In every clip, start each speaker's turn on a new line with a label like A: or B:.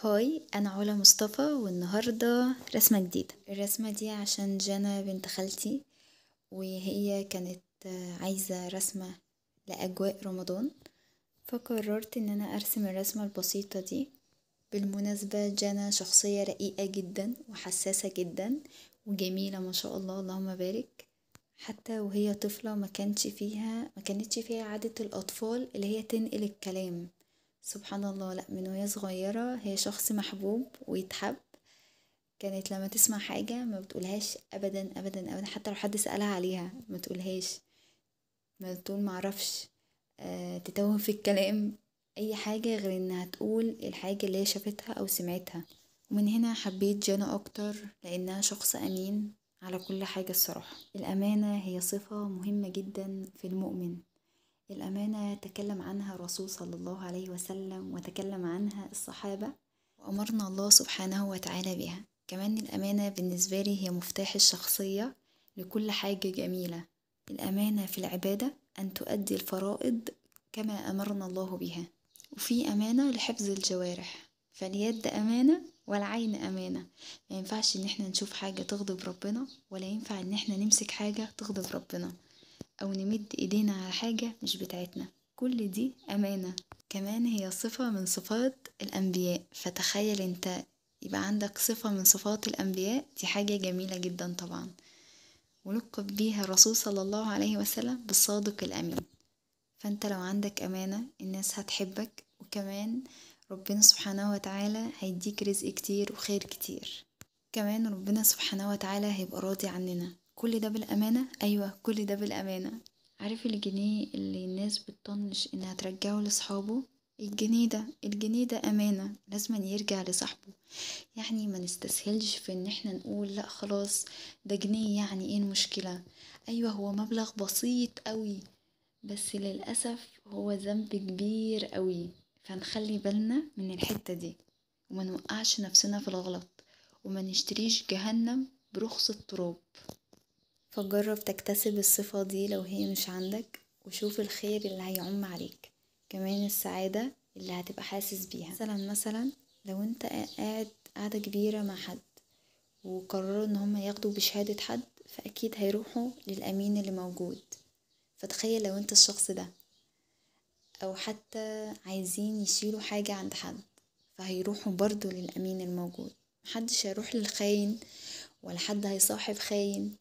A: هاي انا علا مصطفى والنهاردة رسمة جديدة الرسمة دي عشان جانا بنت خالتي وهي كانت عايزة رسمة لأجواء رمضان فقررت ان انا ارسم الرسمة البسيطة دي بالمناسبة جانا شخصية رقيقة جدا وحساسة جدا وجميلة ما شاء الله اللهم بارك حتى وهي طفلة ما كانتش فيها ما كانتش فيها عادة الأطفال اللي هي تنقل الكلام سبحان الله لا من وهي صغيرة هي شخص محبوب ويتحب كانت لما تسمع حاجة ما بتقولهاش أبدا أبدا أبدا حتى لو حد سألها عليها ما تقولهاش ما تقول معرفش أه تتوه في الكلام أي حاجة غير إنها تقول الحاجة اللي هي شافتها أو سمعتها ومن هنا حبيت جانا أكتر لأنها شخص أمين على كل حاجة الصراحة الأمانة هي صفة مهمة جدا في المؤمن الأمانة تكلم عنها الرسول صلى الله عليه وسلم وتكلم عنها الصحابة وأمرنا الله سبحانه وتعالى بها كمان الأمانة بالنسبة لي هي مفتاح الشخصية لكل حاجة جميلة الأمانة في العبادة أن تؤدي الفرائض كما أمرنا الله بها وفي أمانة لحفظ الجوارح فاليد أمانة والعين أمانة ما ينفعش إن احنا نشوف حاجة تغضب ربنا ولا ينفع إن احنا نمسك حاجة تغضب ربنا أو نمد إيدينا على حاجة مش بتاعتنا كل دي أمانة كمان هي صفة من صفات الأنبياء فتخيل أنت يبقى عندك صفة من صفات الأنبياء دي حاجة جميلة جدا طبعا ولقب بيها الرسول صلى الله عليه وسلم بالصادق الأمين فأنت لو عندك أمانة الناس هتحبك وكمان ربنا سبحانه وتعالى هيديك رزق كتير وخير كتير كمان ربنا سبحانه وتعالى هيبقى راضي عننا كل ده بالأمانة أيوة كل ده بالأمانة عارف الجنيه اللي الناس بتطنش إنها ترجعه لصحابه الجنيه ده الجنيه ده أمانة لازم يرجع لصاحبه يعني ما نستسهلش في إن احنا نقول لأ خلاص ده جنيه يعني ايه المشكلة أيوة هو مبلغ بسيط قوي بس للأسف هو ذنب كبير قوي فنخلي بالنا من الحتة دي وما نوقعش نفسنا في الغلط وما نشتريش جهنم برخص التراب فجرب تكتسب الصفة دي لو هي مش عندك وشوف الخير اللي هيعم عليك كمان السعادة اللي هتبقى حاسس بيها مثلا مثلا لو انت قاعد قاعدة كبيرة مع حد وقرروا ان هم ياخدوا بشهادة حد فأكيد هيروحوا للأمين اللي موجود فتخيل لو انت الشخص ده أو حتى عايزين يشيلوا حاجة عند حد فهيروحوا برضو للأمين الموجود محدش هيروح للخاين ولا حد هيصاحب خاين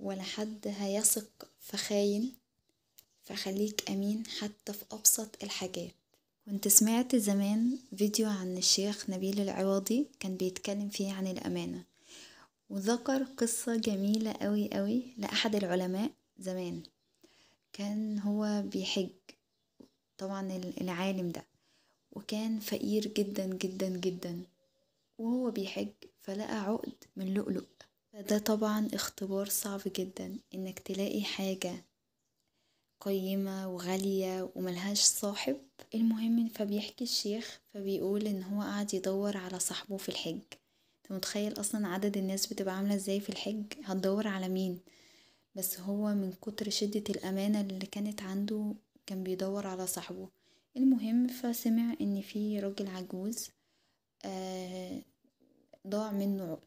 A: ولا حد هيثق في خاين فخليك أمين حتى في أبسط الحاجات كنت سمعت زمان فيديو عن الشيخ نبيل العوضي كان بيتكلم فيه عن الأمانة وذكر قصة جميلة قوي قوي لأحد العلماء زمان كان هو بيحج طبعا العالم ده وكان فقير جدا جدا جدا وهو بيحج فلقى عقد من لؤلؤ فده طبعا اختبار صعب جدا انك تلاقي حاجة قيمة وغالية وملهاش صاحب المهم فبيحكي الشيخ فبيقول ان هو قعد يدور على صاحبه في الحج انت متخيل اصلا عدد الناس بتبقى عاملة ازاي في الحج هتدور على مين بس هو من كتر شدة الأمانة اللي كانت عنده كان بيدور على صاحبه المهم فسمع ان في راجل عجوز آه، ضاع منه عقد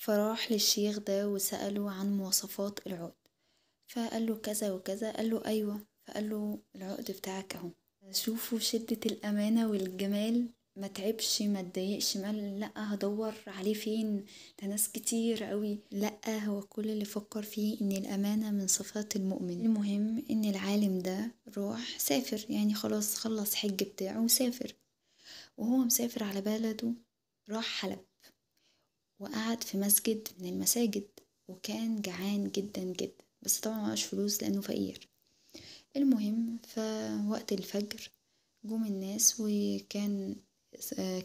A: فراح للشيخ ده وسأله عن مواصفات العقد فقال له كذا وكذا قال له أيوة فقال له العقد بتاعك أهو شوفوا شدة الأمانة والجمال ما تعبش ما تضايقش ما لا هدور عليه فين ده ناس كتير قوي لا هو كل اللي فكر فيه ان الامانه من صفات المؤمن المهم ان العالم ده راح سافر يعني خلاص خلص حج بتاعه وسافر وهو مسافر على بلده راح حلب وقعد في مسجد من المساجد وكان جعان جدا جدا بس طبعا معهوش فلوس لأنه فقير المهم فوقت الفجر جم الناس وكان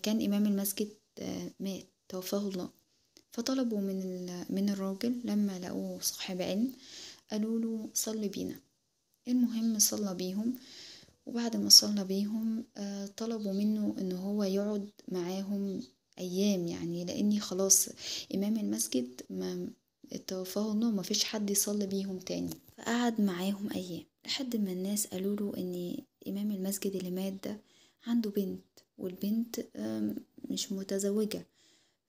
A: كان إمام المسجد آه، مات توفاه الله فطلبوا من من الراجل لما لقوه صاحب علم قالوا له صلي بينا المهم صلى بيهم وبعد ما صلى بيهم آه، طلبوا منه ان هو يقعد معاهم أيام يعني لأني خلاص إمام المسجد ما توفاه ما فيش حد يصلي بيهم تاني فقعد معاهم أيام لحد ما الناس قالوا له إن إمام المسجد اللي مات ده عنده بنت والبنت مش متزوجة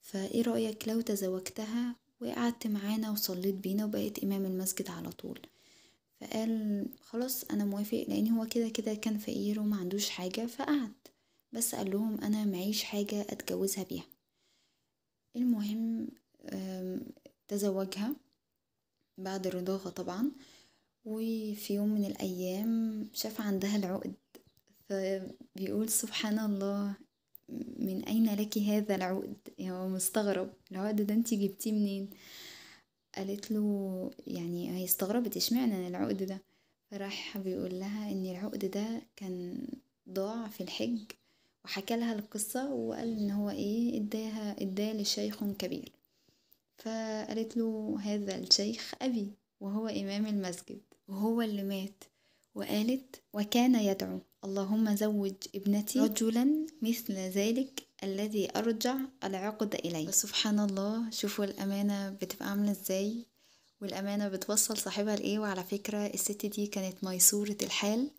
A: فإيه رأيك لو تزوجتها وقعدت معانا وصليت بينا وبقيت إمام المسجد على طول فقال خلاص أنا موافق لأن هو كده كده كان فقير ومعندوش حاجة فقعد بس قال لهم انا معيش حاجة اتجوزها بيها المهم تزوجها بعد رضاها طبعا وفي يوم من الأيام شاف عندها العقد فبيقول سبحان الله من أين لك هذا العقد هو مستغرب العقد ده انت جبتيه منين قالت له يعني هي استغربت اشمعنى العقد ده فراح بيقول لها ان العقد ده كان ضاع في الحج وحكى لها القصة وقال إن هو إيه إداها إداها لشيخ كبير فقالت له هذا الشيخ أبي وهو إمام المسجد وهو اللي مات وقالت وكان يدعو اللهم زوج ابنتي رجلا مثل ذلك الذي أرجع العقد إليه سبحان الله شوفوا الأمانة بتبقى عاملة إزاي والأمانة بتوصل صاحبها لإيه وعلى فكرة الست دي كانت ميسورة الحال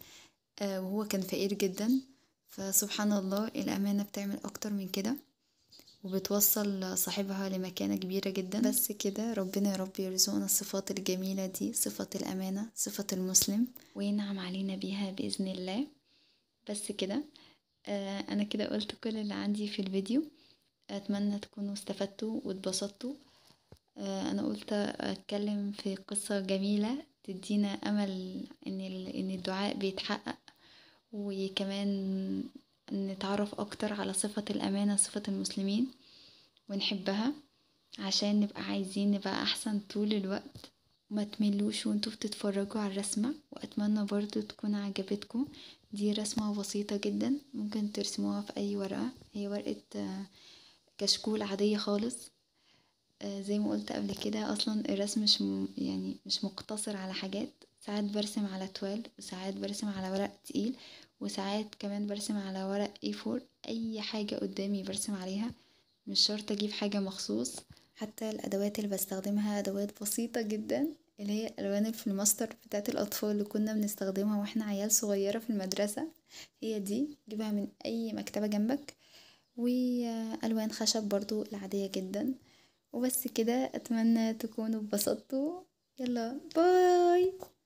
A: آه، وهو كان فقير جدا فسبحان الله الأمانة بتعمل أكتر من كده وبتوصل صاحبها لمكانة كبيرة جدا بس كده ربنا يا رب يرزقنا الصفات الجميلة دي صفة الأمانة صفة المسلم وينعم علينا بيها بإذن الله بس كده آه أنا كده قلت كل اللي عندي في الفيديو أتمنى تكونوا استفدتوا واتبسطتوا آه أنا قلت أتكلم في قصة جميلة تدينا أمل إن, إن الدعاء بيتحقق وكمان نتعرف أكتر على صفة الأمانة صفة المسلمين ونحبها عشان نبقى عايزين نبقى أحسن طول الوقت ما تملوش وانتوا بتتفرجوا على الرسمة وأتمنى برضو تكون عجبتكم دي رسمة بسيطة جدا ممكن ترسموها في أي ورقة هي ورقة آه، كشكول عادية خالص آه، زي ما قلت قبل كده أصلا الرسم مش يعني مش مقتصر على حاجات ساعات برسم على توال وساعات برسم على ورق تقيل وساعات كمان برسم على ورق اي فور أي حاجة قدامي برسم عليها مش شرط أجيب حاجة مخصوص حتى الأدوات اللي بستخدمها أدوات بسيطة جدا اللي هي الألوان الفلماستر بتاعت الأطفال اللي كنا بنستخدمها وإحنا عيال صغيرة في المدرسة هي دي جيبها من أي مكتبة جنبك وألوان خشب برضو العادية جدا وبس كده أتمنى تكونوا اتبسطتوا يلا باي